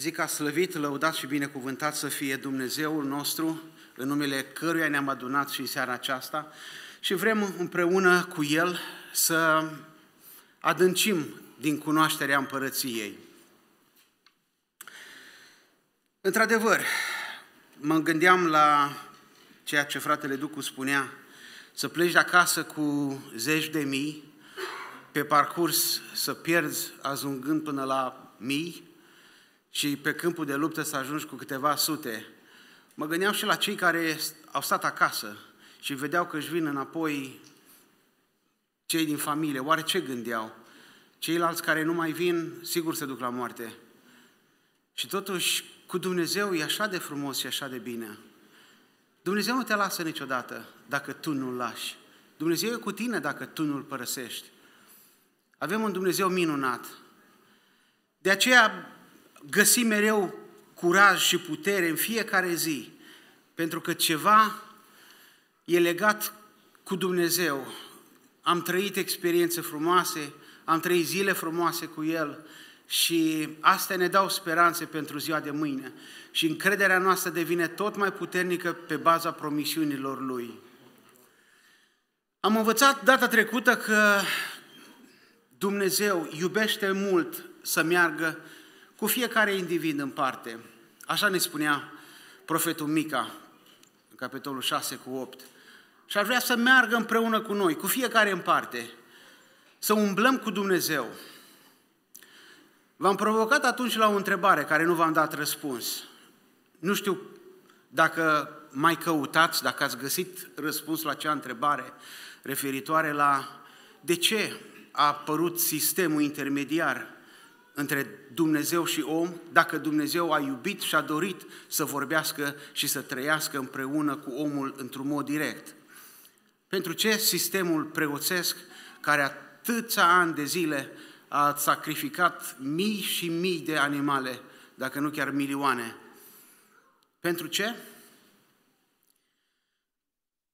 Zic a slăvit, lăudat și binecuvântat să fie Dumnezeul nostru, în numele căruia ne-am adunat și în seara aceasta și vrem împreună cu El să adâncim din cunoașterea împărăției. Într-adevăr, mă gândeam la ceea ce fratele Ducu spunea, să pleci de acasă cu zeci de mii, pe parcurs să pierzi ajungând până la mii, și pe câmpul de luptă să ajungi cu câteva sute. Mă gândeam și la cei care au stat acasă și vedeau că își vin înapoi cei din familie. Oare ce gândeau? Ceilalți care nu mai vin, sigur se duc la moarte. Și totuși, cu Dumnezeu e așa de frumos și așa de bine. Dumnezeu nu te lasă niciodată dacă tu nu-L lași. Dumnezeu e cu tine dacă tu nu-L părăsești. Avem un Dumnezeu minunat. De aceea găsi mereu curaj și putere în fiecare zi, pentru că ceva e legat cu Dumnezeu. Am trăit experiențe frumoase, am trăit zile frumoase cu El și astea ne dau speranțe pentru ziua de mâine. Și încrederea noastră devine tot mai puternică pe baza promisiunilor Lui. Am învățat data trecută că Dumnezeu iubește mult să meargă cu fiecare individ în parte. Așa ne spunea profetul Mica, în capitolul 6 cu 8. Și ar vrea să meargă împreună cu noi, cu fiecare în parte, să umblăm cu Dumnezeu. V-am provocat atunci la o întrebare care nu v-am dat răspuns. Nu știu dacă mai căutați, dacă ați găsit răspuns la acea întrebare referitoare la de ce a apărut sistemul intermediar între Dumnezeu și om, dacă Dumnezeu a iubit și a dorit să vorbească și să trăiască împreună cu omul într-un mod direct. Pentru ce sistemul preoțesc, care atâția ani de zile a sacrificat mii și mii de animale, dacă nu chiar milioane? Pentru ce?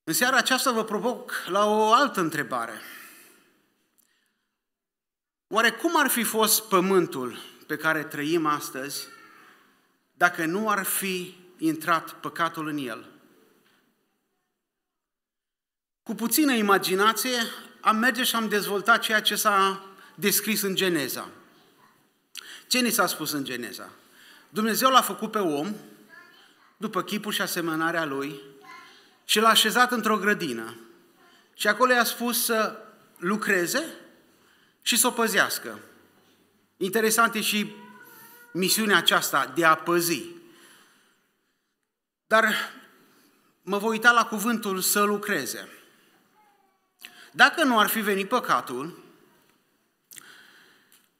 În seara aceasta vă provoc la o altă întrebare – Oare cum ar fi fost pământul pe care trăim astăzi dacă nu ar fi intrat păcatul în el? Cu puțină imaginație am merge și am dezvoltat ceea ce s-a descris în Geneza. Ce ni s-a spus în Geneza? Dumnezeu l-a făcut pe om după chipul și asemănarea lui și l-a așezat într-o grădină. Și acolo i-a spus să lucreze și să o păzească. Interesant e și misiunea aceasta de a păzi. Dar mă voi uita la cuvântul să lucreze. Dacă nu ar fi venit păcatul,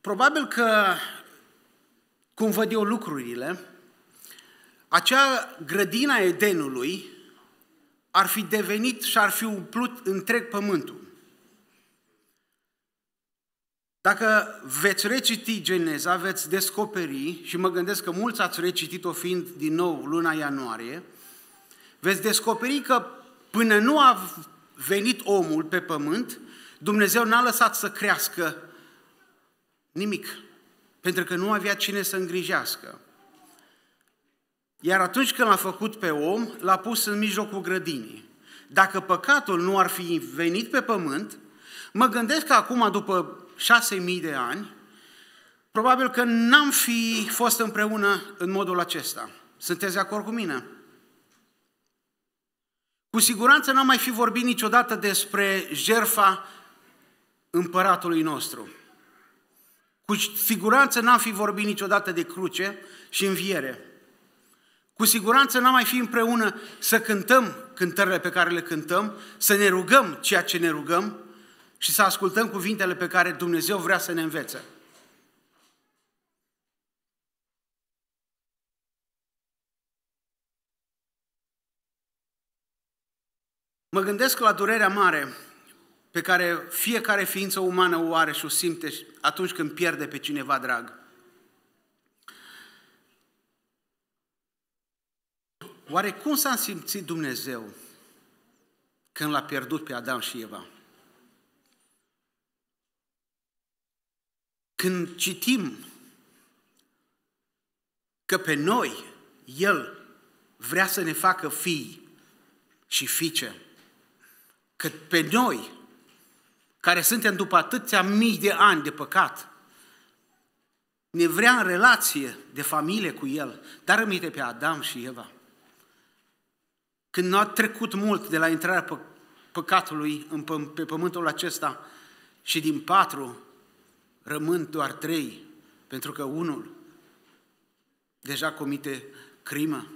probabil că, cum văd eu lucrurile, acea grădina Edenului ar fi devenit și ar fi umplut întreg pământul. Dacă veți reciti Geneza, veți descoperi, și mă gândesc că mulți ați recitit-o fiind din nou luna ianuarie, veți descoperi că până nu a venit omul pe pământ, Dumnezeu n-a lăsat să crească nimic, pentru că nu avea cine să îngrijească. Iar atunci când l-a făcut pe om, l-a pus în mijlocul grădinii. Dacă păcatul nu ar fi venit pe pământ, mă gândesc că acum, după 6.000 de ani, probabil că n-am fi fost împreună în modul acesta. Sunteți de acord cu mine? Cu siguranță n-am mai fi vorbit niciodată despre jerfa împăratului nostru. Cu siguranță n-am fi vorbit niciodată de cruce și înviere. Cu siguranță n-am mai fi împreună să cântăm cântările pe care le cântăm, să ne rugăm ceea ce ne rugăm, și să ascultăm cuvintele pe care Dumnezeu vrea să ne învețe. Mă gândesc la durerea mare pe care fiecare ființă umană o are și o simte atunci când pierde pe cineva drag. Oare cum s-a simțit Dumnezeu când l-a pierdut pe Adam și Eva? Când citim că pe noi El vrea să ne facă fii și fiice, că pe noi, care suntem după atâția mii de ani de păcat, ne vrea în relație de familie cu El, dar rămite pe Adam și Eva. Când nu a trecut mult de la intrarea păcatului pe pământul acesta și din patru, rămân doar trei, pentru că unul deja comite crimă.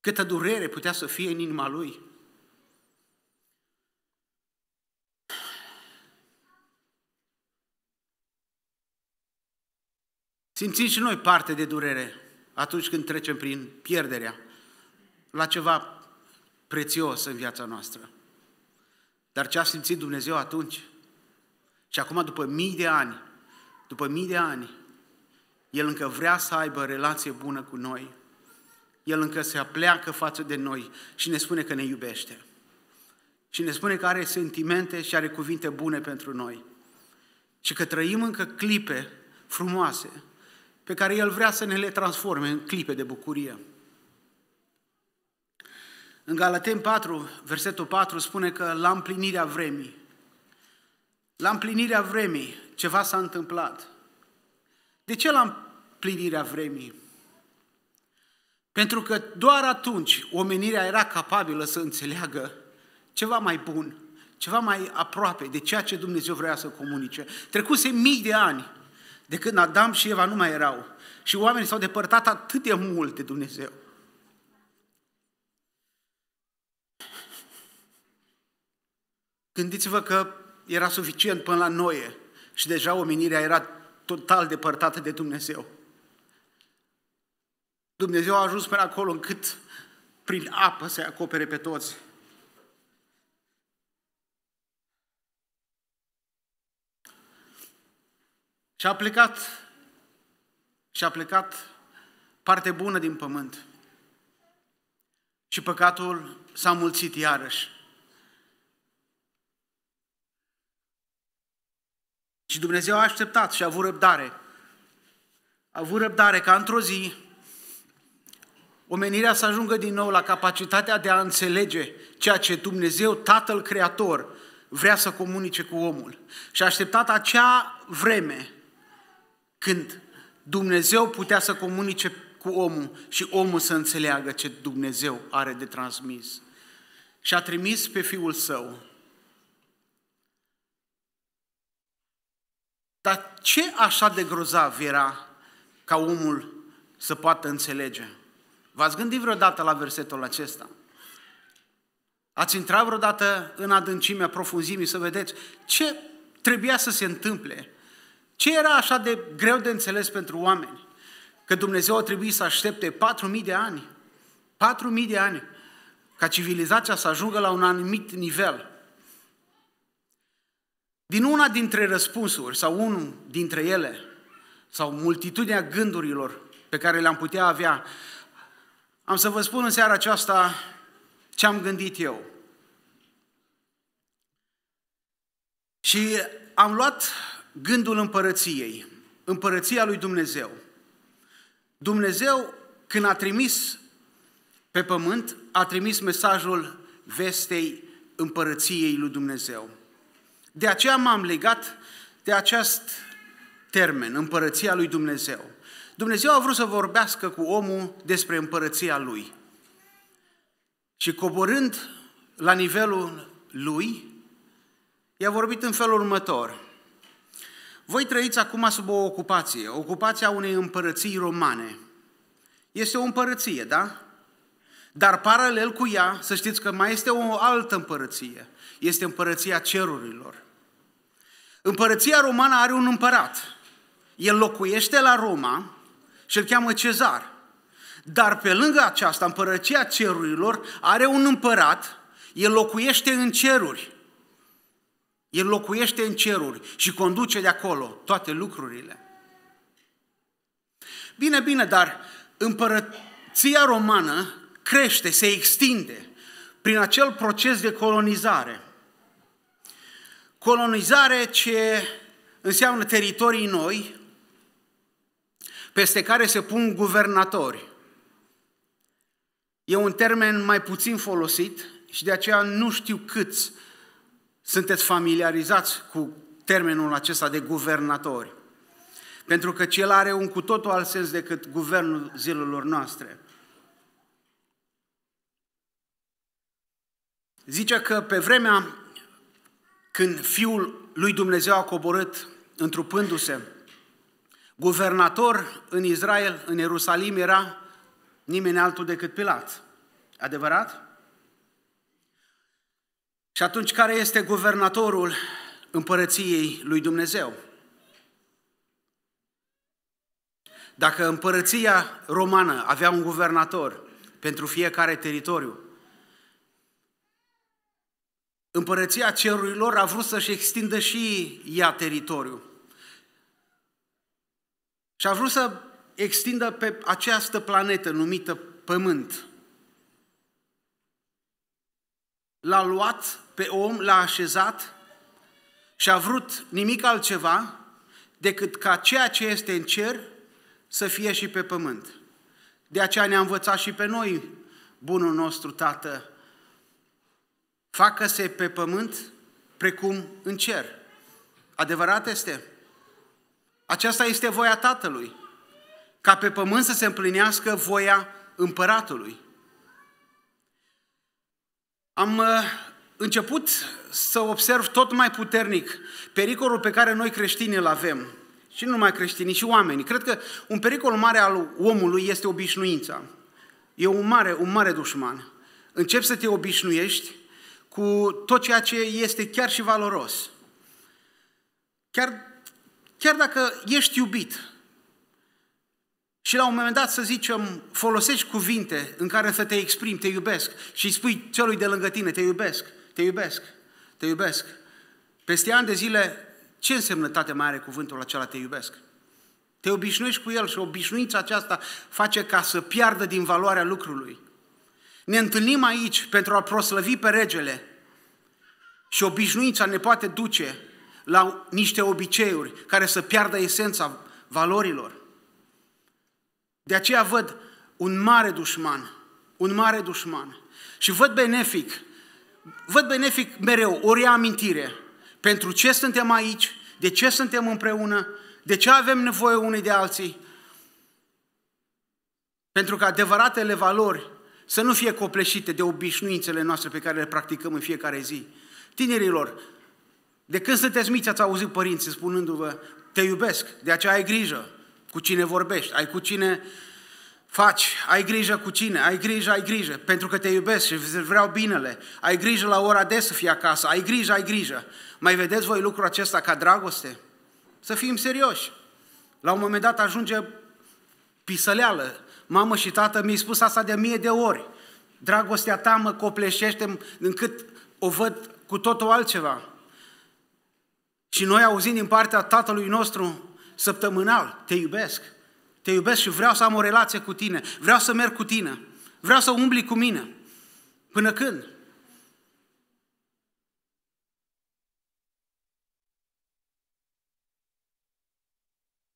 Câtă durere putea să fie în inima lui. Simțim și noi parte de durere atunci când trecem prin pierderea la ceva prețios în viața noastră. Dar ce a simțit Dumnezeu atunci? Și acum, după mii de ani, după mii de ani, El încă vrea să aibă relație bună cu noi. El încă se apleacă față de noi și ne spune că ne iubește. Și ne spune că are sentimente și are cuvinte bune pentru noi. Și că trăim încă clipe frumoase pe care El vrea să ne le transforme în clipe de bucurie. În Galaten 4, versetul 4 spune că la împlinirea vremii, la împlinirea vremii, ceva s-a întâmplat. De ce la împlinirea vremii? Pentru că doar atunci omenirea era capabilă să înțeleagă ceva mai bun, ceva mai aproape de ceea ce Dumnezeu vrea să comunice. Trecuse mii de ani de când Adam și Eva nu mai erau și oamenii s-au depărtat atât de mult de Dumnezeu. Gândiți-vă că era suficient până la Noe și deja omenirea era total depărtată de Dumnezeu. Dumnezeu a ajuns până acolo încât prin apă să acopere pe toți. Și a plecat și a plecat parte bună din pământ. Și păcatul s-a mulțit iarăși. Și Dumnezeu a așteptat și a avut răbdare. A avut răbdare ca într-o zi omenirea să ajungă din nou la capacitatea de a înțelege ceea ce Dumnezeu, Tatăl Creator, vrea să comunice cu omul. Și a așteptat acea vreme când Dumnezeu putea să comunice cu omul și omul să înțeleagă ce Dumnezeu are de transmis. Și a trimis pe Fiul Său Dar ce așa de grozav era ca omul să poată înțelege? V-ați gândit vreodată la versetul acesta? Ați intrat vreodată în adâncimea profunzimii să vedeți ce trebuia să se întâmple? Ce era așa de greu de înțeles pentru oameni? Că Dumnezeu a trebuit să aștepte 4.000 de ani, 4.000 de ani, ca civilizația să ajungă la un anumit nivel – din una dintre răspunsuri, sau unul dintre ele, sau multitudinea gândurilor pe care le-am putea avea, am să vă spun în seara aceasta ce am gândit eu. Și am luat gândul împărăției, împărăția lui Dumnezeu. Dumnezeu, când a trimis pe pământ, a trimis mesajul vestei împărăției lui Dumnezeu. De aceea m-am legat de acest termen, împărăția lui Dumnezeu. Dumnezeu a vrut să vorbească cu omul despre împărăția lui. Și coborând la nivelul lui, i-a vorbit în felul următor. Voi trăiți acum sub o ocupație, ocupația unei împărății romane. Este o împărăție, da? Dar paralel cu ea, să știți că mai este o altă împărăție. Este împărăția cerurilor. Împărăția romană are un împărat. El locuiește la Roma și îl cheamă Cezar. Dar pe lângă aceasta, împărăția cerurilor are un împărat, el locuiește în ceruri. El locuiește în ceruri și conduce de acolo toate lucrurile. Bine, bine, dar împărăția romană crește, se extinde prin acel proces de colonizare – colonizare ce înseamnă teritorii noi, peste care se pun guvernatori. E un termen mai puțin folosit și de aceea nu știu câți sunteți familiarizați cu termenul acesta de guvernatori. Pentru că cel are un cu totul alt sens decât guvernul zilelor noastre. Zice că pe vremea când Fiul lui Dumnezeu a coborât întrupându-se. Guvernator în Israel, în Ierusalim, era nimeni altul decât Pilat. Adevărat? Și atunci care este guvernatorul împărăției lui Dumnezeu? Dacă împărăția romană avea un guvernator pentru fiecare teritoriu, împărăția cerurilor a vrut să-și extindă și ea teritoriul. Și a vrut să extindă pe această planetă numită Pământ. L-a luat pe om, l-a așezat și a vrut nimic altceva decât ca ceea ce este în cer să fie și pe pământ. De aceea ne-a învățat și pe noi bunul nostru Tată facă-se pe pământ precum în cer. Adevărat este? Aceasta este voia Tatălui, ca pe pământ să se împlinească voia împăratului. Am uh, început să observ tot mai puternic pericolul pe care noi creștini îl avem. Și nu numai creștinii, și oamenii. Cred că un pericol mare al omului este obișnuința. E un mare, un mare dușman. Încep să te obișnuiești cu tot ceea ce este chiar și valoros. Chiar, chiar dacă ești iubit și la un moment dat, să zicem, folosești cuvinte în care să te exprimi, te iubesc și îi spui celui de lângă tine, te iubesc, te iubesc, te iubesc. Peste ani de zile, ce însemnătate mai are cuvântul acela te iubesc? Te obișnuiești cu el și obișnuința aceasta face ca să piardă din valoarea lucrului. Ne întâlnim aici pentru a proslăvi pe regele și obișnuința ne poate duce la niște obiceiuri care să piardă esența valorilor. De aceea văd un mare dușman, un mare dușman. Și văd benefic, văd benefic mereu o reamintire pentru ce suntem aici, de ce suntem împreună, de ce avem nevoie unii de alții. Pentru că adevăratele valori să nu fie copleșite de obișnuințele noastre pe care le practicăm în fiecare zi. Tinerilor, de când sunteți mici ați auzit părinții spunându-vă, te iubesc, de aceea ai grijă cu cine vorbești, ai cu cine faci, ai grijă cu cine, ai grijă, ai grijă, pentru că te iubesc și vreau binele, ai grijă la ora de să fii acasă, ai grijă, ai grijă. Mai vedeți voi lucrul acesta ca dragoste? Să fim serioși. La un moment dat ajunge pisăleală, Mamă și tată mi-a spus asta de mie de ori. Dragostea ta mă copleșește încât o văd cu totul altceva. Și noi auzim din partea tatălui nostru săptămânal, te iubesc, te iubesc și vreau să am o relație cu tine, vreau să merg cu tine, vreau să umbli cu mine. Până când?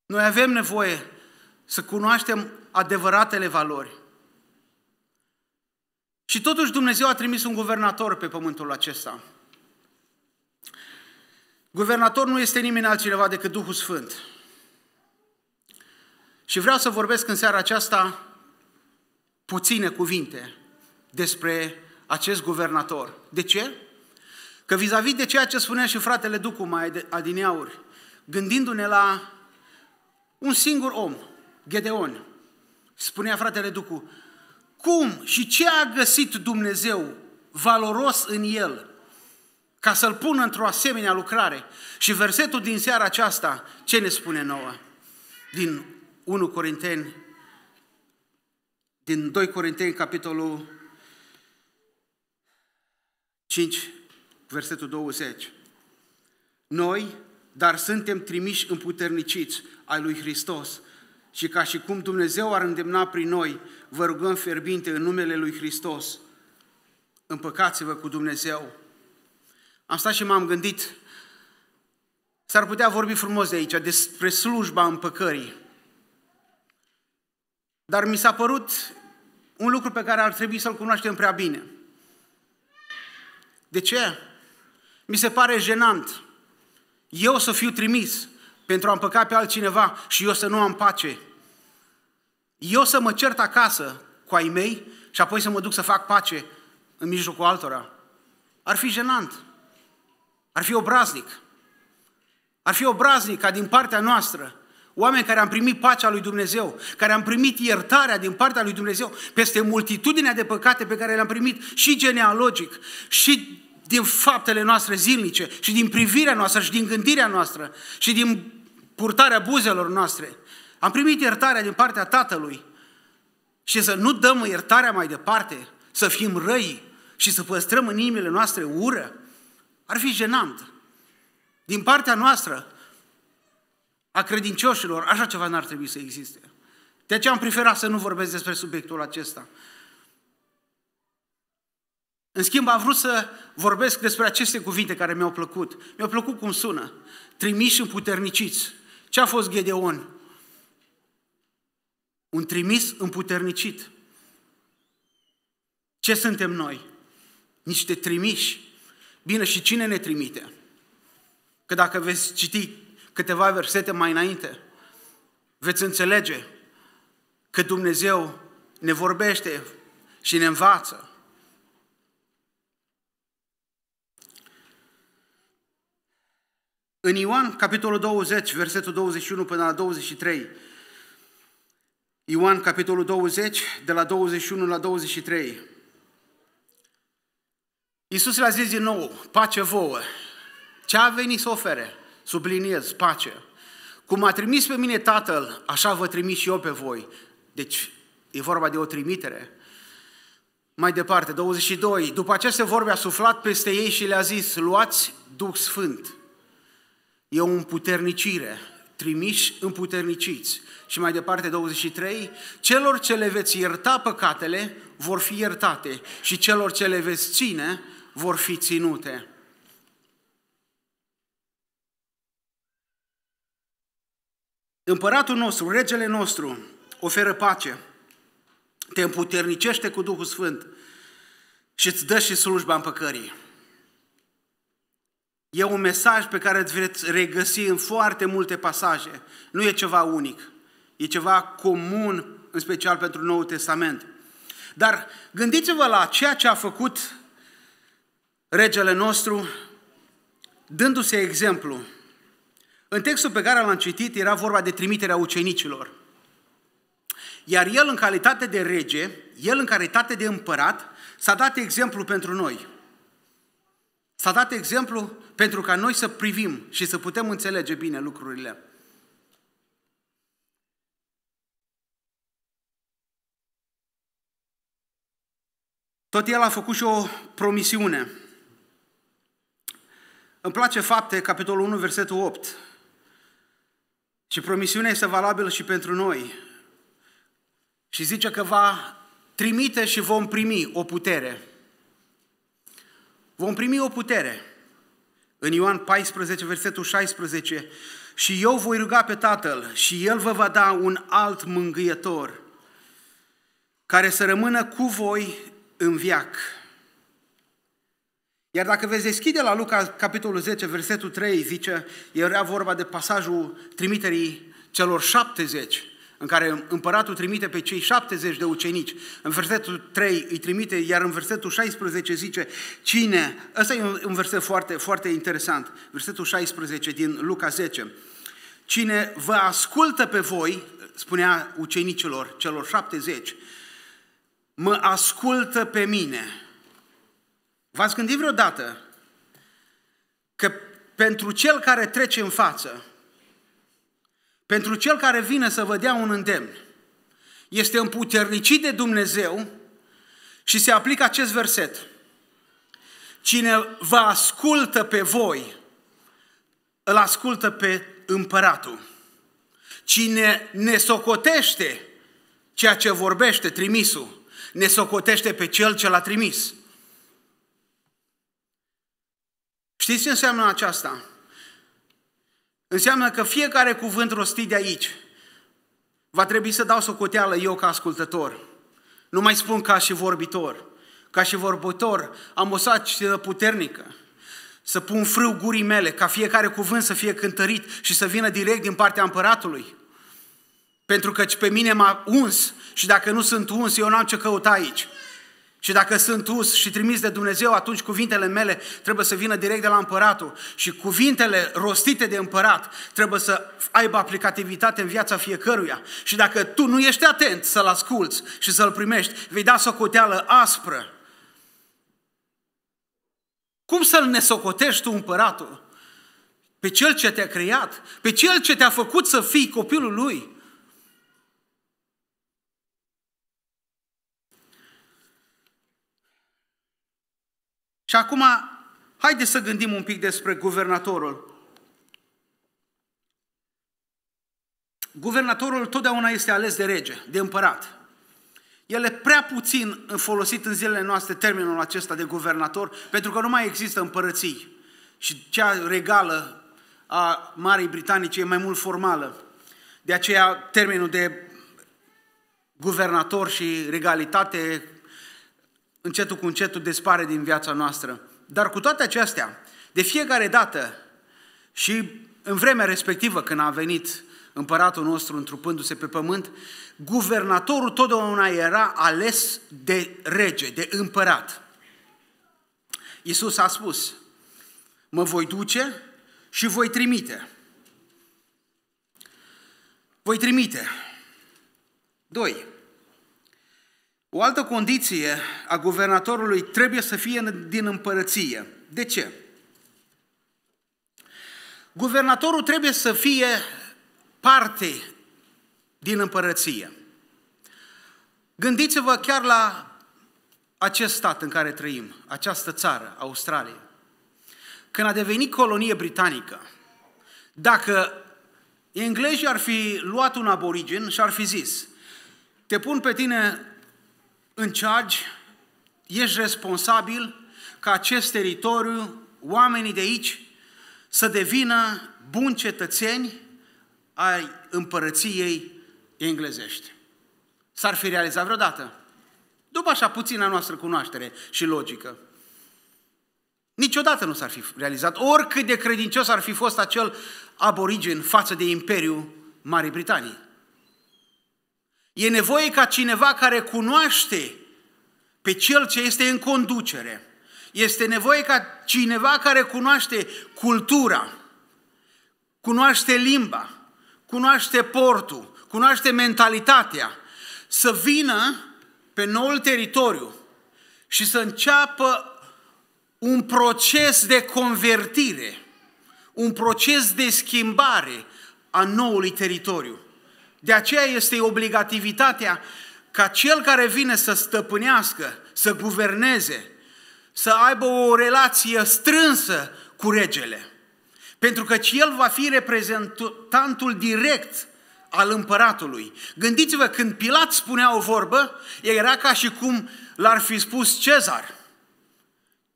Noi avem nevoie să cunoaștem adevăratele valori. Și totuși Dumnezeu a trimis un guvernator pe pământul acesta. Guvernator nu este nimeni altcineva decât Duhul Sfânt. Și vreau să vorbesc în seara aceasta puține cuvinte despre acest guvernator. De ce? Că vis-a-vis de ceea ce spunea și fratele Ducu mai adineauri, gândindu-ne la un singur om, Gedeon, Spunea fratele Ducu, cum și ce a găsit Dumnezeu valoros în el ca să-l pună într-o asemenea lucrare? Și versetul din seara aceasta, ce ne spune nouă? Din 1 Corinteni, din 2 Corinteni, capitolul 5, versetul 20. Noi, dar suntem trimiși împuterniciți ai lui Hristos și ca și cum Dumnezeu ar îndemna prin noi, vă rugăm fierbinte în numele Lui Hristos, împăcați-vă cu Dumnezeu. Am stat și m-am gândit, s-ar putea vorbi frumos de aici, despre slujba împăcării. Dar mi s-a părut un lucru pe care ar trebui să-l cunoaștem prea bine. De ce? Mi se pare jenant. Eu să fiu trimis pentru a împăca pe altcineva și eu să nu am pace. Eu să mă cert acasă cu ai mei și apoi să mă duc să fac pace în mijlocul altora. Ar fi jenant. Ar fi obraznic. Ar fi obraznic ca din partea noastră Oameni care am primit pacea lui Dumnezeu, care am primit iertarea din partea lui Dumnezeu peste multitudinea de păcate pe care le-am primit și genealogic, și din faptele noastre zilnice și din privirea noastră și din gândirea noastră și din purtarea buzelor noastre. Am primit iertarea din partea Tatălui și să nu dăm iertarea mai departe, să fim răi și să păstrăm în inimile noastre ură, ar fi jenant. Din partea noastră, a credincioșilor, așa ceva n-ar trebui să existe. De aceea am preferat să nu vorbesc despre subiectul acesta. În schimb, am vrut să vorbesc despre aceste cuvinte care mi-au plăcut. Mi-au plăcut cum sună. Trimiși împuterniciți. Ce a fost Gedeon? Un trimis împuternicit. Ce suntem noi? Niște trimiși. Bine, și cine ne trimite? Că dacă veți citi câteva versete mai înainte, veți înțelege că Dumnezeu ne vorbește și ne învață În Ioan, capitolul 20, versetul 21 până la 23, Ioan, capitolul 20, de la 21 la 23, Iisus le-a zis din nou, pace vouă, ce a venit să ofere, subliniez, pace. Cum a trimis pe mine Tatăl, așa vă trimis și eu pe voi. Deci e vorba de o trimitere. Mai departe, 22. După aceste vorbe a suflat peste ei și le-a zis, luați Duh Sfânt. E o împuternicire, trimiși împuterniciți. Și mai departe, 23, celor ce le veți ierta păcatele vor fi iertate și celor ce le veți ține vor fi ținute. Împăratul nostru, regele nostru, oferă pace, te împuternicește cu Duhul Sfânt și îți dă și slujba împăcării. E un mesaj pe care îți veți regăsi în foarte multe pasaje. Nu e ceva unic, e ceva comun, în special pentru Noul Testament. Dar gândiți-vă la ceea ce a făcut regele nostru, dându-se exemplu. În textul pe care l-am citit era vorba de trimiterea ucenicilor. Iar el, în calitate de rege, el, în calitate de împărat, s-a dat exemplu pentru noi – S-a dat exemplu pentru ca noi să privim și să putem înțelege bine lucrurile. Tot el a făcut și o promisiune. Îmi place fapte, capitolul 1, versetul 8. Și promisiunea este valabilă și pentru noi. Și zice că va trimite și vom primi o putere vom primi o putere. În Ioan 14, versetul 16, și eu voi ruga pe Tatăl și El vă va da un alt mângâietor care să rămână cu voi în viac. Iar dacă veți deschide la Luca, capitolul 10, versetul 3, zice, era vorba de pasajul trimiterii celor 70 în care împăratul trimite pe cei 70 de ucenici. În versetul 3 îi trimite, iar în versetul 16 zice, cine? Ăsta e un verset foarte, foarte interesant, versetul 16 din Luca 10. Cine vă ascultă pe voi, spunea ucenicilor, celor 70, mă ascultă pe mine. V-ați gândit vreodată că pentru cel care trece în față, pentru cel care vine să vă dea un îndemn, este împuternicit de Dumnezeu și se aplică acest verset. Cine vă ascultă pe voi, îl ascultă pe împăratul. Cine ne socotește ceea ce vorbește trimisul, ne socotește pe cel ce l-a trimis. Știți ce înseamnă aceasta? Înseamnă că fiecare cuvânt rostit de aici va trebui să dau socoteală eu ca ascultător. Nu mai spun ca și vorbitor. Ca și vorbitor am o sacină puternică să pun frâu gurii mele, ca fiecare cuvânt să fie cântărit și să vină direct din partea împăratului. Pentru că pe mine m-a uns și dacă nu sunt uns, eu n-am ce căuta aici. Și dacă sunt us și trimis de Dumnezeu, atunci cuvintele mele trebuie să vină direct de la împăratul. Și cuvintele rostite de împărat trebuie să aibă aplicativitate în viața fiecăruia. Și dacă tu nu ești atent să-l asculți și să-l primești, vei da socoteală aspră. Cum să-l nesocotești tu împăratul? Pe cel ce te-a creat, pe cel ce te-a făcut să fii copilul lui – Și acum, haideți să gândim un pic despre guvernatorul. Guvernatorul totdeauna este ales de rege, de împărat. El e prea puțin folosit în zilele noastre termenul acesta de guvernator, pentru că nu mai există împărății. Și cea regală a Marii Britanice e mai mult formală. De aceea termenul de guvernator și regalitate încetul cu încetul despare din viața noastră. Dar cu toate acestea, de fiecare dată și în vremea respectivă când a venit împăratul nostru întrupându-se pe pământ, guvernatorul totdeauna era ales de rege, de împărat. Iisus a spus, mă voi duce și voi trimite. Voi trimite. doi.” O altă condiție a guvernatorului trebuie să fie din împărăție. De ce? Guvernatorul trebuie să fie parte din împărăție. Gândiți-vă chiar la acest stat în care trăim, această țară, Australia. Când a devenit colonie britanică, dacă englezii ar fi luat un aborigen și ar fi zis te pun pe tine charge, ești responsabil ca acest teritoriu, oamenii de aici, să devină buni cetățeni ai împărăției englezești. S-ar fi realizat vreodată. După așa puțină noastră cunoaștere și logică. Niciodată nu s-ar fi realizat, oricât de credincios ar fi fost acel aborigen față de Imperiul Marii Britanii. E nevoie ca cineva care cunoaște pe cel ce este în conducere. Este nevoie ca cineva care cunoaște cultura, cunoaște limba, cunoaște portul, cunoaște mentalitatea, să vină pe noul teritoriu și să înceapă un proces de convertire, un proces de schimbare a noului teritoriu. De aceea este obligativitatea ca cel care vine să stăpânească, să guverneze, să aibă o relație strânsă cu regele. Pentru că el va fi reprezentantul direct al împăratului. Gândiți-vă, când Pilat spunea o vorbă, era ca și cum l-ar fi spus Cezar.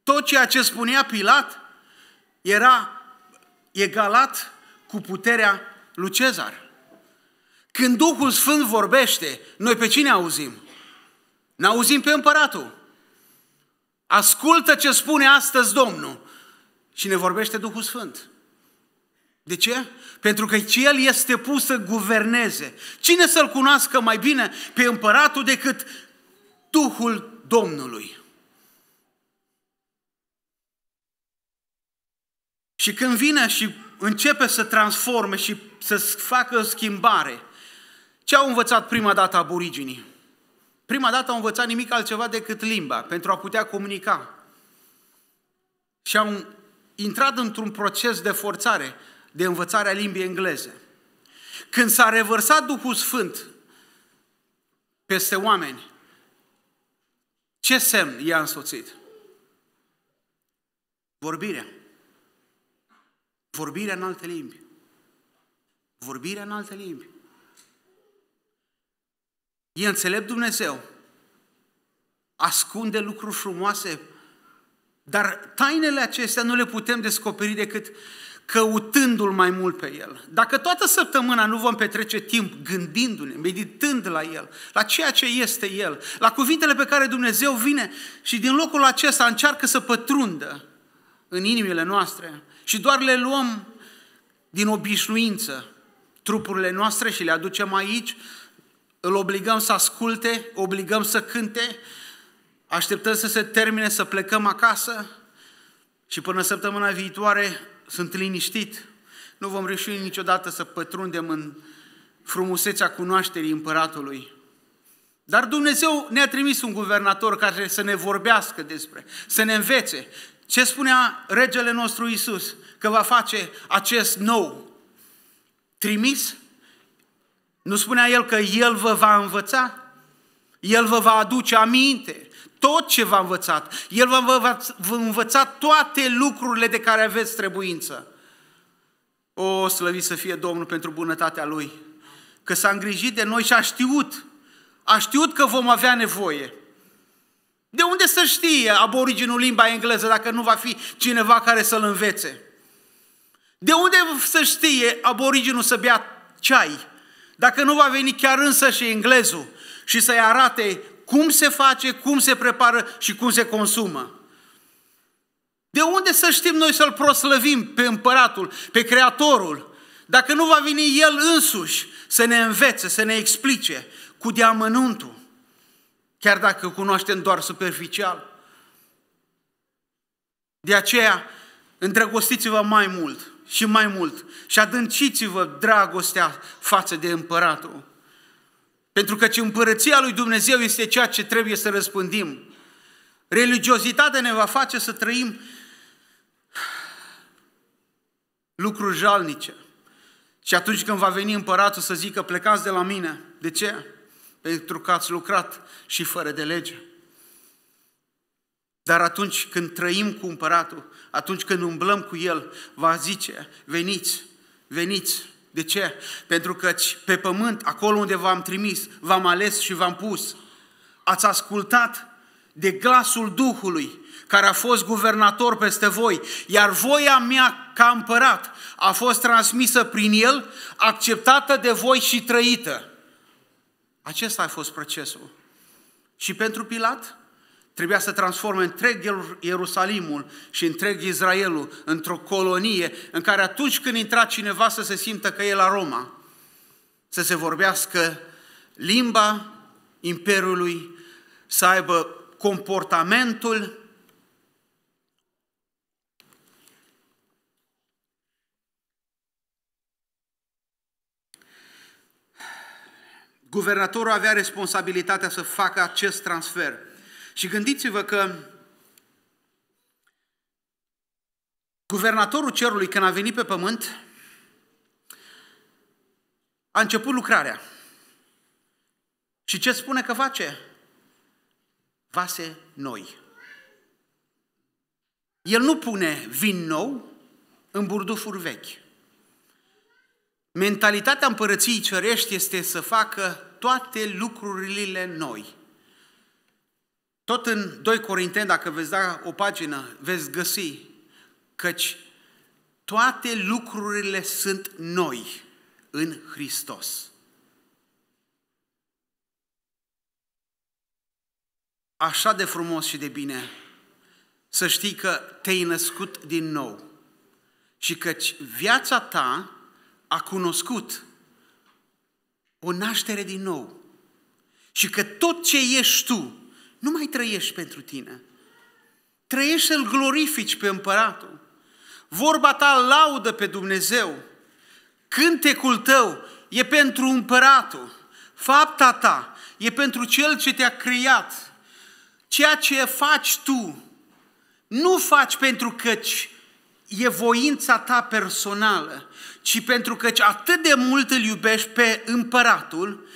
Tot ceea ce spunea Pilat era egalat cu puterea lui Cezar. Când Duhul Sfânt vorbește, noi pe cine auzim? Ne auzim pe împăratul. Ascultă ce spune astăzi Domnul. Și ne vorbește Duhul Sfânt. De ce? Pentru că El este pus să guverneze. Cine să-L cunoască mai bine pe împăratul decât Duhul Domnului? Și când vine și începe să transforme și să facă schimbare, ce au învățat prima dată aboriginii? Prima dată au învățat nimic altceva decât limba, pentru a putea comunica. Și au intrat într-un proces de forțare, de învățare a limbii engleze. Când s-a revărsat Duhul Sfânt peste oameni, ce semn i-a însoțit? Vorbirea. Vorbirea în alte limbi. Vorbirea în alte limbi. E înțelept Dumnezeu. Ascunde lucruri frumoase, dar tainele acestea nu le putem descoperi decât căutându-L mai mult pe El. Dacă toată săptămâna nu vom petrece timp gândindu-ne, meditând la El, la ceea ce este El, la cuvintele pe care Dumnezeu vine și din locul acesta încearcă să pătrundă în inimile noastre și doar le luăm din obișnuință trupurile noastre și le aducem aici îl obligăm să asculte, obligăm să cânte, așteptăm să se termine, să plecăm acasă și până săptămâna viitoare sunt liniștit. Nu vom reuși niciodată să pătrundem în frumusețea cunoașterii împăratului. Dar Dumnezeu ne-a trimis un guvernator care să ne vorbească despre, să ne învețe. Ce spunea regele nostru Isus? Că va face acest nou trimis nu spunea el că el vă va învăța? El vă va aduce aminte tot ce v-a învățat. El vă va învăța toate lucrurile de care aveți trebuință. O, slăvit să fie Domnul pentru bunătatea Lui, că s-a îngrijit de noi și a știut, a știut că vom avea nevoie. De unde să știe aboriginul limba engleză dacă nu va fi cineva care să-l învețe? De unde să știe aboriginul să bea ceai dacă nu va veni chiar însă și englezul și să-i arate cum se face, cum se prepară și cum se consumă. De unde să știm noi să-L proslăvim pe împăratul, pe creatorul, dacă nu va veni El însuși să ne învețe, să ne explice cu deamănuntul, chiar dacă cunoaștem doar superficial. De aceea, îndrăgostiți-vă mai mult și mai mult. Și adânciți-vă dragostea față de împăratul. Pentru că ce împărăția lui Dumnezeu este ceea ce trebuie să răspândim. Religiozitatea ne va face să trăim lucruri jalnice. Și atunci când va veni împăratul să zică plecați de la mine. De ce? Pentru că ați lucrat și fără de lege. Dar atunci când trăim cu împăratul, atunci când umblăm cu El, va zice, veniți, veniți. De ce? Pentru că pe pământ, acolo unde v-am trimis, v-am ales și v-am pus, ați ascultat de glasul Duhului care a fost guvernator peste voi, iar voia mea ca împărat a fost transmisă prin el, acceptată de voi și trăită. Acesta a fost procesul. Și pentru Pilat, Trebuia să transforme întreg Ierusalimul și întreg Israelul într-o colonie în care atunci când intra cineva să se simtă că e la Roma, să se vorbească limba Imperiului, să aibă comportamentul Guvernatorul avea responsabilitatea să facă acest transfer. Și gândiți-vă că guvernatorul cerului, când a venit pe pământ, a început lucrarea. Și ce spune că face? Vase noi. El nu pune vin nou în burdufuri vechi. Mentalitatea împărăției cerești este să facă toate lucrurile noi. Tot în 2 Corinteni, dacă veți da o pagină, veți găsi căci toate lucrurile sunt noi în Hristos. Așa de frumos și de bine să știi că te-ai născut din nou și că viața ta a cunoscut o naștere din nou și că tot ce ești tu nu mai trăiești pentru tine. Trăiești să-L glorifici pe împăratul. Vorba ta laudă pe Dumnezeu. Cântecul tău e pentru împăratul. Fapta ta e pentru Cel ce te-a creat. Ceea ce faci tu, nu faci pentru că e voința ta personală, ci pentru că atât de mult îl iubești pe împăratul,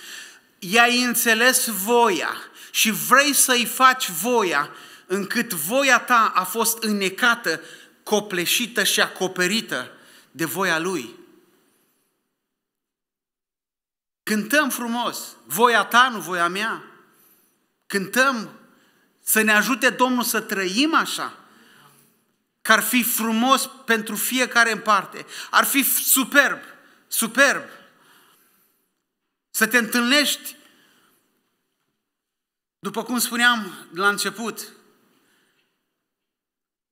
i-ai înțeles voia, și vrei să-i faci voia, încât voia ta a fost înnecată, copleșită și acoperită de voia lui. Cântăm frumos, voia ta, nu voia mea. Cântăm să ne ajute Domnul să trăim așa, că ar fi frumos pentru fiecare în parte. Ar fi superb, superb să te întâlnești după cum spuneam la început,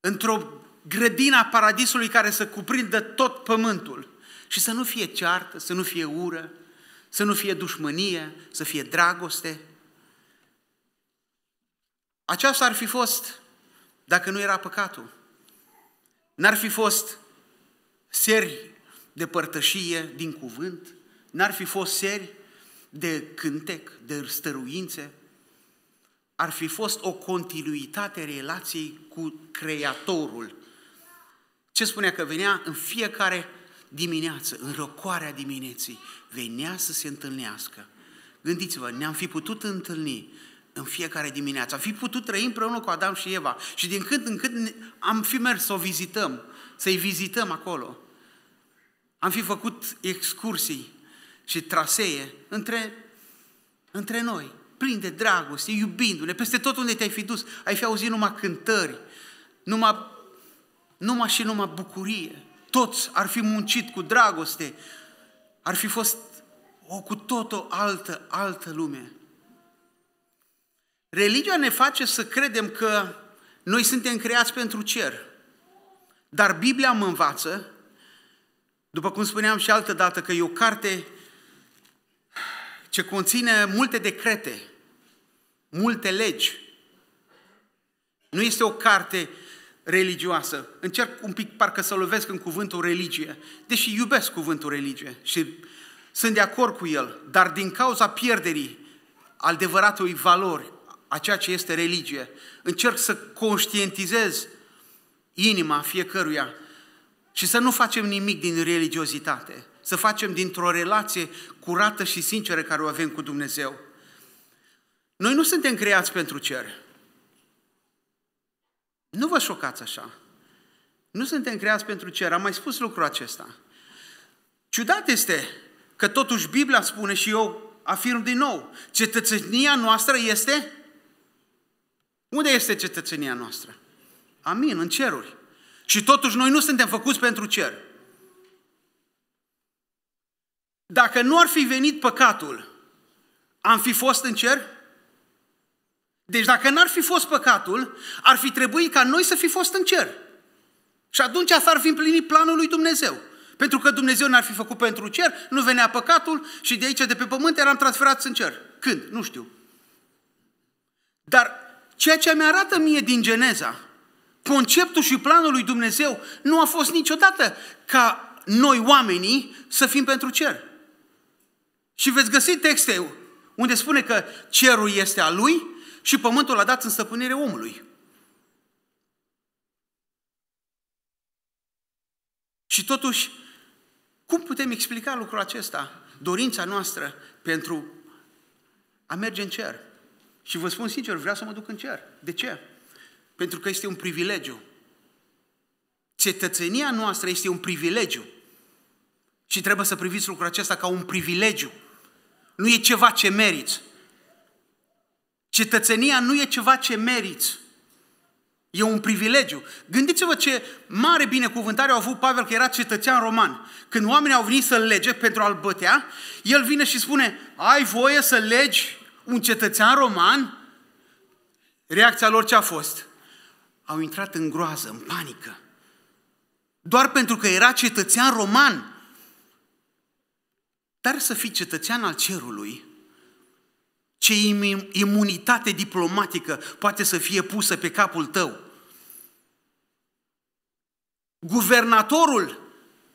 într-o grădină a paradisului care să cuprindă tot pământul și să nu fie ceartă, să nu fie ură, să nu fie dușmănie, să fie dragoste. Aceasta ar fi fost dacă nu era păcatul. N-ar fi fost seri de părtășie din cuvânt, n-ar fi fost seri de cântec, de stăruințe, ar fi fost o continuitate relației cu Creatorul. Ce spunea că venea în fiecare dimineață, în răcoarea dimineții, venea să se întâlnească. Gândiți-vă, ne-am fi putut întâlni în fiecare dimineață. Am fi putut trăi împreună cu Adam și Eva și din când în când am fi mers să o vizităm, să-i vizităm acolo. Am fi făcut excursii și trasee între, între noi plin de dragoste, iubindu-le, peste tot unde te-ai fi dus, ai fi auzit numai cântări, numai, numai și numai bucurie. Toți ar fi muncit cu dragoste, ar fi fost o cu tot o altă, altă lume. Religia ne face să credem că noi suntem creați pentru cer. Dar Biblia mă învață, după cum spuneam și altă dată, că e o carte ce conține multe decrete multe legi. Nu este o carte religioasă. Încerc un pic parcă să lovesc în cuvântul religie, deși iubesc cuvântul religie și sunt de acord cu el, dar din cauza pierderii adevăratului valori, a ceea ce este religie, încerc să conștientizez inima fiecăruia și să nu facem nimic din religiozitate, să facem dintr-o relație curată și sinceră care o avem cu Dumnezeu. Noi nu suntem creați pentru cer. Nu vă șocați așa. Nu suntem creați pentru cer. Am mai spus lucrul acesta. Ciudat este că totuși Biblia spune și eu afirm din nou, cetățenia noastră este? Unde este cetățenia noastră? Amin, în ceruri. Și totuși noi nu suntem făcuți pentru cer. Dacă nu ar fi venit păcatul, am fi fost în cer? Deci dacă n-ar fi fost păcatul, ar fi trebuit ca noi să fi fost în cer. Și atunci s-ar fi împlinit planul lui Dumnezeu. Pentru că Dumnezeu n-ar fi făcut pentru cer, nu venea păcatul și de aici, de pe pământ, eram transferat în cer. Când? Nu știu. Dar ceea ce mi arată mie din Geneza, conceptul și planul lui Dumnezeu nu a fost niciodată ca noi oamenii să fim pentru cer. Și veți găsi texte unde spune că cerul este a lui și pământul a dat în stăpânire omului. Și totuși, cum putem explica lucrul acesta? Dorința noastră pentru a merge în cer. Și vă spun sincer, vreau să mă duc în cer. De ce? Pentru că este un privilegiu. Cetățenia noastră este un privilegiu. Și trebuie să priviți lucrul acesta ca un privilegiu. Nu e ceva ce meriți. Cetățenia nu e ceva ce meriți. E un privilegiu. Gândiți-vă ce mare binecuvântare au avut Pavel că era cetățean roman. Când oamenii au venit să-l lege pentru a-l bătea, el vine și spune, ai voie să legi un cetățean roman? Reacția lor ce a fost? Au intrat în groază, în panică. Doar pentru că era cetățean roman. Dar să fii cetățean al cerului ce imunitate diplomatică poate să fie pusă pe capul tău? Guvernatorul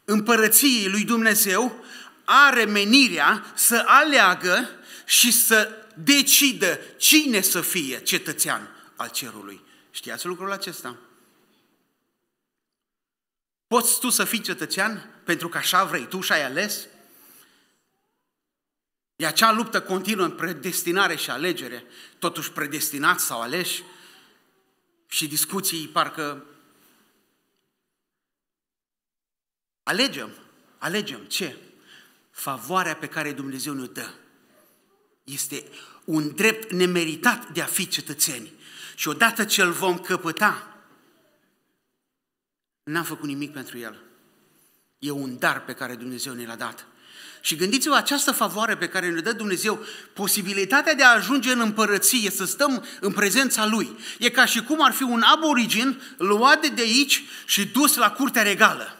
împărăției lui Dumnezeu are menirea să aleagă și să decidă cine să fie cetățean al cerului. Știați lucrul acesta? Poți tu să fii cetățean pentru că așa vrei tu și ai ales? E acea luptă continuă în predestinare și alegere, totuși predestinați sau aleși, și discuții parcă alegem, alegem ce? Favoarea pe care Dumnezeu ne-o dă. Este un drept nemeritat de a fi cetățeni. Și odată ce îl vom căpăta, n-am făcut nimic pentru el. E un dar pe care Dumnezeu ne l-a dat. Și gândiți-vă această favoare pe care ne dă Dumnezeu, posibilitatea de a ajunge în împărăție, să stăm în prezența Lui. E ca și cum ar fi un aborigin luat de aici și dus la curtea regală.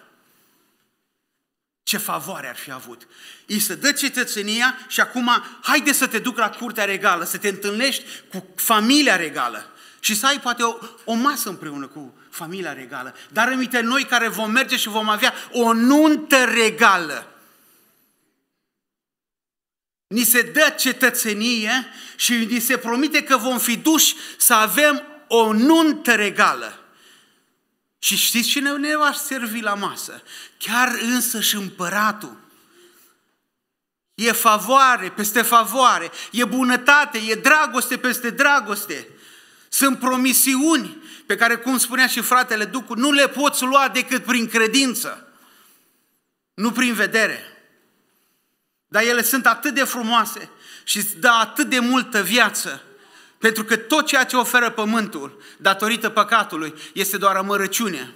Ce favoare ar fi avut! Îi se dă cetățenia și acum haide să te duc la curtea regală, să te întâlnești cu familia regală și să ai poate o, o masă împreună cu familia regală. Dar în noi care vom merge și vom avea o nuntă regală. Ni se dă cetățenie și ni se promite că vom fi duși să avem o nuntă regală. Și știți cine ne va servi la masă? Chiar însă și împăratul. E favoare peste favoare, e bunătate, e dragoste peste dragoste. Sunt promisiuni pe care, cum spunea și fratele Ducu, nu le poți lua decât prin credință, nu prin vedere. Dar ele sunt atât de frumoase și îți dă atât de multă viață. Pentru că tot ceea ce oferă pământul, datorită păcatului, este doar amărăciune.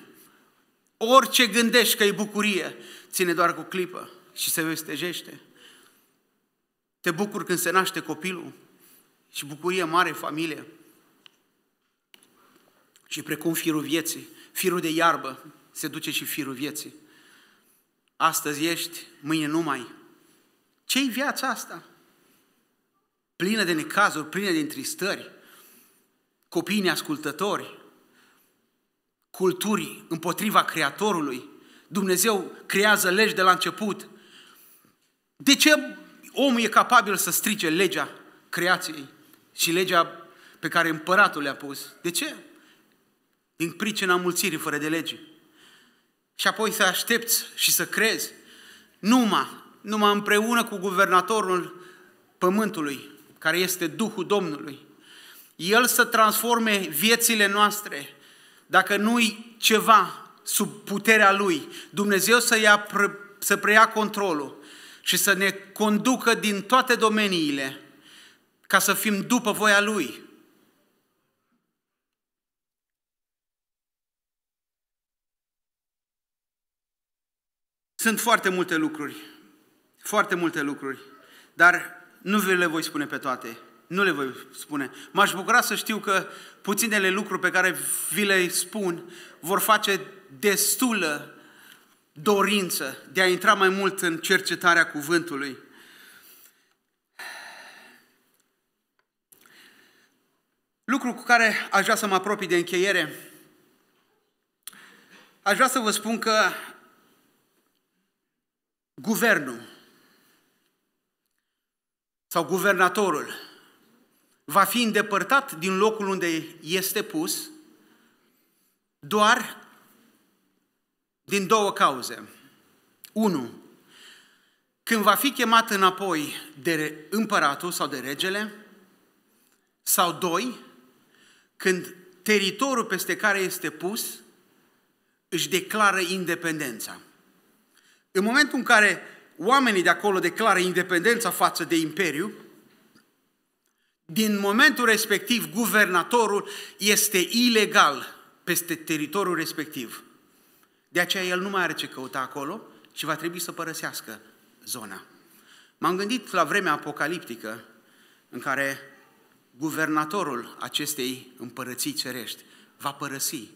Orice gândești că e bucurie, ține doar cu clipă și se vestejește. Te bucur când se naște copilul și bucurie mare familie. Și precum firul vieții, firul de iarbă, se duce și firul vieții. Astăzi ești, mâine nu mai. Ce-i viața asta? Plină de necazuri, plină de întristări, copii neascultători, culturi împotriva Creatorului. Dumnezeu creează legi de la început. De ce omul e capabil să strice legea creației și legea pe care împăratul le-a pus? De ce? Din pricina mulțirii fără de lege. Și apoi să aștepți și să crezi numai numai împreună cu guvernatorul pământului, care este Duhul Domnului. El să transforme viețile noastre, dacă nu-i ceva sub puterea Lui, Dumnezeu să, ia, să preia controlul și să ne conducă din toate domeniile ca să fim după voia Lui. Sunt foarte multe lucruri foarte multe lucruri, dar nu vi le voi spune pe toate. Nu le voi spune. M-aș bucura să știu că puținele lucruri pe care vi le spun vor face destulă dorință de a intra mai mult în cercetarea cuvântului. Lucru cu care aș vrea să mă apropii de încheiere, aș vrea să vă spun că guvernul, sau guvernatorul va fi îndepărtat din locul unde este pus doar din două cauze. Unu, când va fi chemat înapoi de împăratul sau de regele, sau doi, când teritoriul peste care este pus își declară independența. În momentul în care oamenii de acolo declară independența față de imperiu, din momentul respectiv, guvernatorul este ilegal peste teritoriul respectiv. De aceea el nu mai are ce căuta acolo și va trebui să părăsească zona. M-am gândit la vremea apocaliptică în care guvernatorul acestei împărății cerești va părăsi,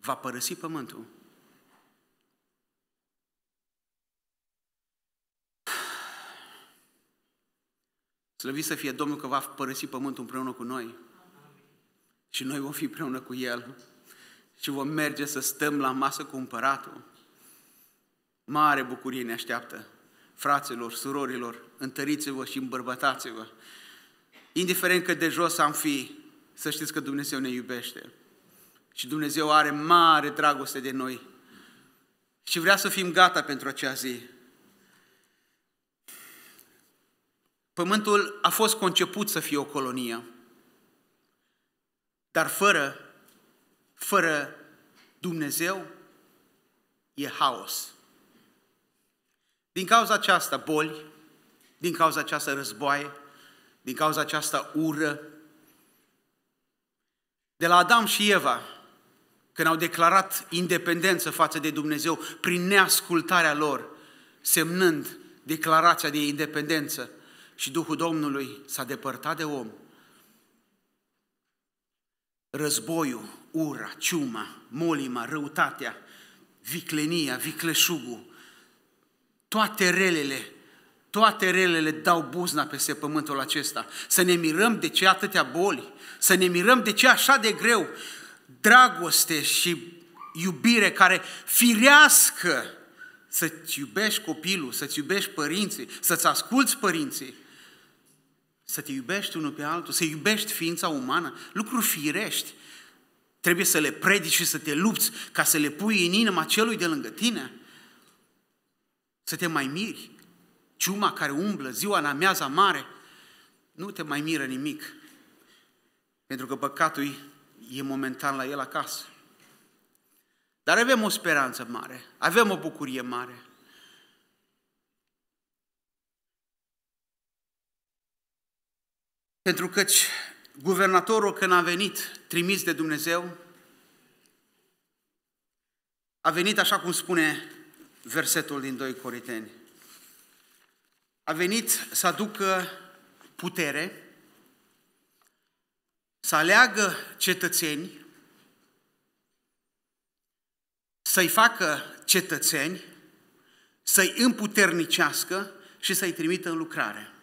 va părăsi pământul Slăvit să fie Domnul că va părăsi pământul împreună cu noi. Și noi vom fi împreună cu El. Și vom merge să stăm la masă cu împăratul. Mare bucurie ne așteaptă. Fraților, surorilor, întăriți-vă și îmbărbătați-vă. Indiferent că de jos am fi, să știți că Dumnezeu ne iubește. Și Dumnezeu are mare dragoste de noi. Și vrea să fim gata pentru acea zi. Pământul a fost conceput să fie o colonie, dar fără, fără Dumnezeu e haos. Din cauza aceasta boli, din cauza aceasta războaie, din cauza aceasta ură. De la Adam și Eva, când au declarat independență față de Dumnezeu prin neascultarea lor, semnând declarația de independență, și Duhul Domnului s-a depărtat de om, războiul, ura, ciuma, molima, răutatea, viclenia, vicleșugul, toate relele, toate relele dau buzna peste pământul acesta. Să ne mirăm de ce atâtea boli, să ne mirăm de ce așa de greu dragoste și iubire care firească să-ți iubești copilul, să-ți iubești părinții, să-ți asculți părinții, să te iubești unul pe altul, să iubești ființa umană, lucruri firești. Trebuie să le predici și să te lupți ca să le pui în inima celui de lângă tine. Să te mai miri. Ciuma care umblă ziua în amiaza mare, nu te mai miră nimic. Pentru că păcatul e momentan la el acasă. Dar avem o speranță mare, avem o bucurie mare. Pentru că guvernatorul când a venit trimis de Dumnezeu, a venit așa cum spune versetul din 2 Corinteni. A venit să aducă putere, să aleagă cetățeni, să-i facă cetățeni, să-i împuternicească și să-i trimită în lucrare.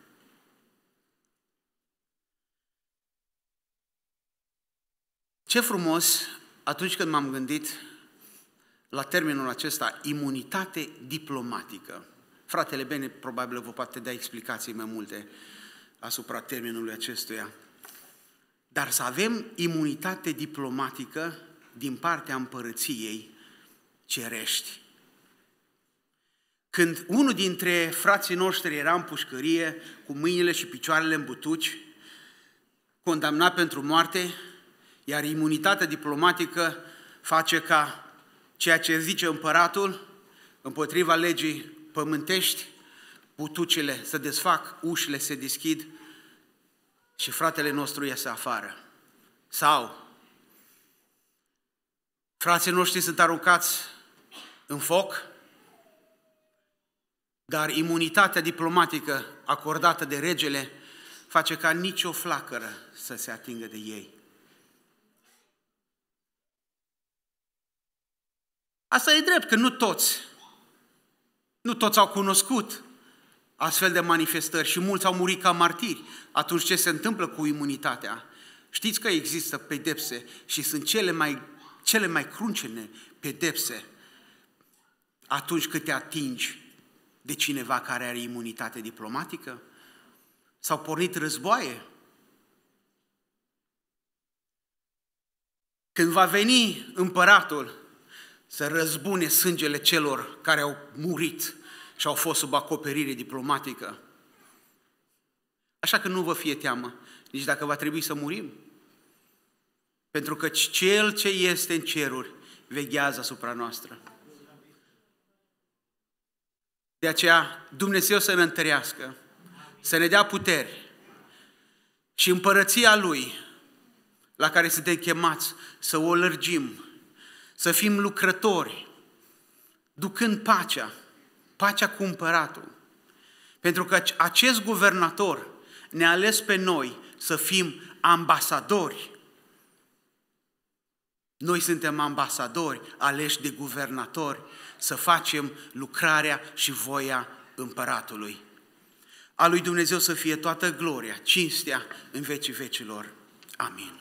Ce frumos atunci când m-am gândit la termenul acesta, imunitate diplomatică. Fratele Bene probabil vă poate da explicații mai multe asupra termenului acestuia. Dar să avem imunitate diplomatică din partea împărăției cerești. Când unul dintre frații noștri era în pușcărie, cu mâinile și picioarele în butuci, condamnat pentru moarte, iar imunitatea diplomatică face ca ceea ce zice împăratul împotriva legii pământești, putucile să desfac, ușile se deschid și fratele nostru iese afară. Sau frații noștri sunt aruncați în foc, dar imunitatea diplomatică acordată de regele face ca nicio flacără să se atingă de ei. Asta e drept, că nu toți, nu toți au cunoscut astfel de manifestări și mulți au murit ca martiri. Atunci ce se întâmplă cu imunitatea? Știți că există pedepse și sunt cele mai, cele mai cruncene pedepse atunci când te atingi de cineva care are imunitate diplomatică? S-au pornit războaie? Când va veni împăratul să răzbune sângele celor care au murit și au fost sub acoperire diplomatică. Așa că nu vă fie teamă, nici dacă va trebui să murim. Pentru că Cel ce este în ceruri veghează asupra noastră. De aceea Dumnezeu să ne întărească, să ne dea puteri și împărăția Lui la care suntem chemați să o lărgim să fim lucrători, ducând pacea, pacea cu împăratul. Pentru că acest guvernator ne-a ales pe noi să fim ambasadori. Noi suntem ambasadori aleși de guvernatori să facem lucrarea și voia împăratului. A lui Dumnezeu să fie toată gloria, cinstea în vecii vecilor. Amin.